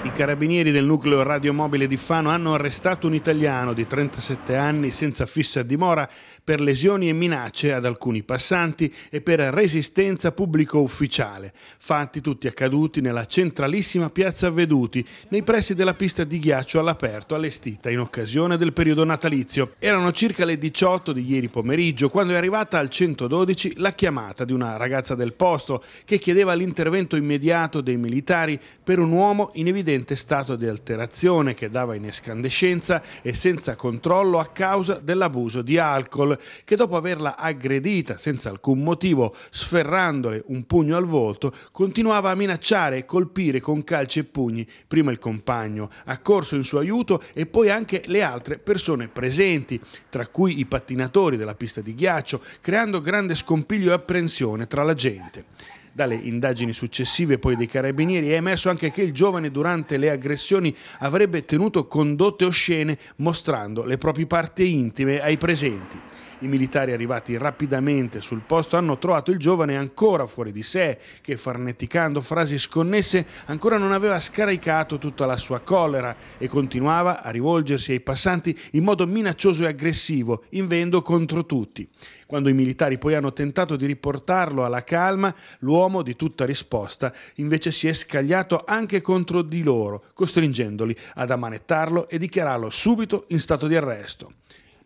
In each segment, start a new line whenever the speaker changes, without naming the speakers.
I carabinieri del nucleo radiomobile di Fano hanno arrestato un italiano di 37 anni senza fissa dimora per lesioni e minacce ad alcuni passanti e per resistenza pubblico ufficiale, fatti tutti accaduti nella centralissima piazza Veduti, nei pressi della pista di ghiaccio all'aperto allestita in occasione del periodo natalizio. Erano circa le 18 di ieri pomeriggio quando è arrivata al 112 la chiamata di una ragazza del posto che chiedeva l'intervento immediato dei militari per un uomo in evidenza evidente stato di alterazione che dava in escandescenza e senza controllo a causa dell'abuso di alcol, che dopo averla aggredita senza alcun motivo, sferrandole un pugno al volto, continuava a minacciare e colpire con calci e pugni prima il compagno, accorso in suo aiuto e poi anche le altre persone presenti, tra cui i pattinatori della pista di ghiaccio, creando grande scompiglio e apprensione tra la gente. Dalle indagini successive poi dei carabinieri è emerso anche che il giovane durante le aggressioni avrebbe tenuto condotte oscene mostrando le proprie parti intime ai presenti. I militari arrivati rapidamente sul posto hanno trovato il giovane ancora fuori di sé, che farneticando frasi sconnesse ancora non aveva scaricato tutta la sua collera e continuava a rivolgersi ai passanti in modo minaccioso e aggressivo, invendo contro tutti. Quando i militari poi hanno tentato di riportarlo alla calma, l'uomo di tutta risposta invece si è scagliato anche contro di loro, costringendoli ad ammanettarlo e dichiararlo subito in stato di arresto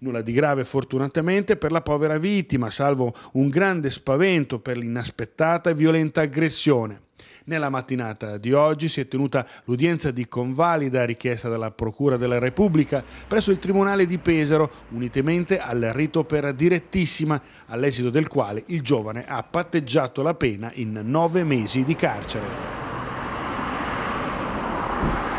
nulla di grave fortunatamente per la povera vittima, salvo un grande spavento per l'inaspettata e violenta aggressione. Nella mattinata di oggi si è tenuta l'udienza di convalida richiesta dalla Procura della Repubblica presso il Tribunale di Pesaro, unitamente al rito per direttissima, all'esito del quale il giovane ha patteggiato la pena in nove mesi di carcere.